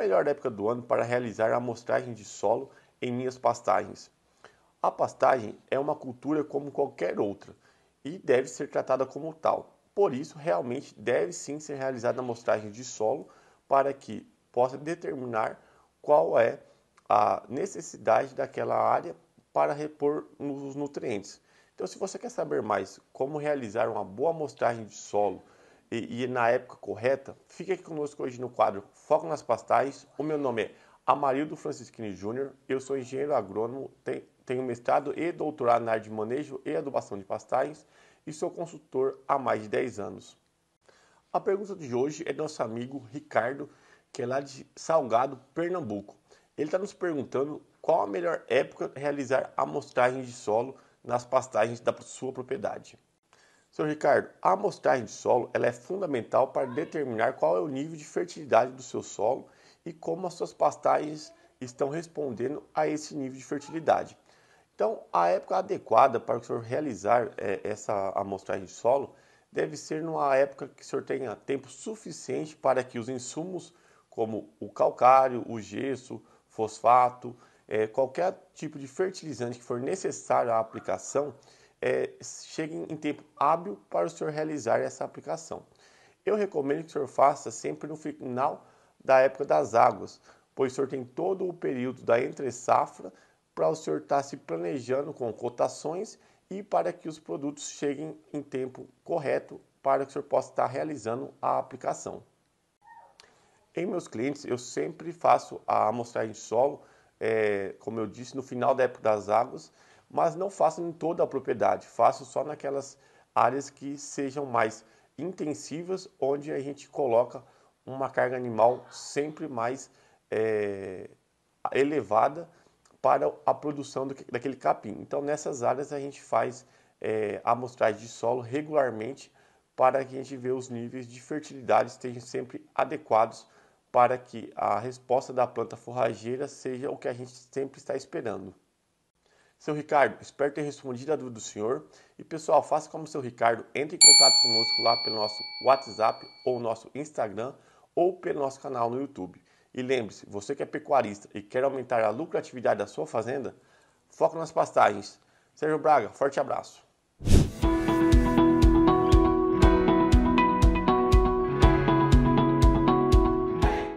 melhor época do ano para realizar a amostragem de solo em minhas pastagens. A pastagem é uma cultura como qualquer outra e deve ser tratada como tal. Por isso, realmente deve sim ser realizada a amostragem de solo para que possa determinar qual é a necessidade daquela área para repor os nutrientes. Então, se você quer saber mais como realizar uma boa amostragem de solo, e, e, na época correta, fique aqui conosco hoje no quadro Foco nas Pastais. O meu nome é Amarildo Francisquini Júnior, eu sou engenheiro agrônomo, tenho mestrado e doutorado na área de manejo e adubação de pastais e sou consultor há mais de 10 anos. A pergunta de hoje é do nosso amigo Ricardo, que é lá de Salgado, Pernambuco. Ele está nos perguntando qual a melhor época realizar amostragem de solo nas pastagens da sua propriedade. Senhor Ricardo, a amostragem de solo ela é fundamental para determinar qual é o nível de fertilidade do seu solo e como as suas pastagens estão respondendo a esse nível de fertilidade. Então, a época adequada para o senhor realizar é, essa amostragem de solo deve ser numa época que o senhor tenha tempo suficiente para que os insumos, como o calcário, o gesso, fosfato, é, qualquer tipo de fertilizante que for necessário à aplicação, é, cheguem em tempo hábil para o senhor realizar essa aplicação. Eu recomendo que o senhor faça sempre no final da época das águas, pois o senhor tem todo o período da entre-safra para o senhor estar tá se planejando com cotações e para que os produtos cheguem em tempo correto para que o senhor possa estar tá realizando a aplicação. Em meus clientes, eu sempre faço a amostragem de solo, é, como eu disse, no final da época das águas mas não faço em toda a propriedade, faço só naquelas áreas que sejam mais intensivas, onde a gente coloca uma carga animal sempre mais é, elevada para a produção do, daquele capim. Então, nessas áreas a gente faz é, amostragem de solo regularmente para que a gente veja os níveis de fertilidade estejam sempre adequados para que a resposta da planta forrageira seja o que a gente sempre está esperando. Seu Ricardo, espero ter respondido a dúvida do senhor. E pessoal, faça como seu Ricardo, entre em contato conosco lá pelo nosso WhatsApp ou nosso Instagram ou pelo nosso canal no YouTube. E lembre-se, você que é pecuarista e quer aumentar a lucratividade da sua fazenda, foca nas pastagens. Sérgio Braga, forte abraço.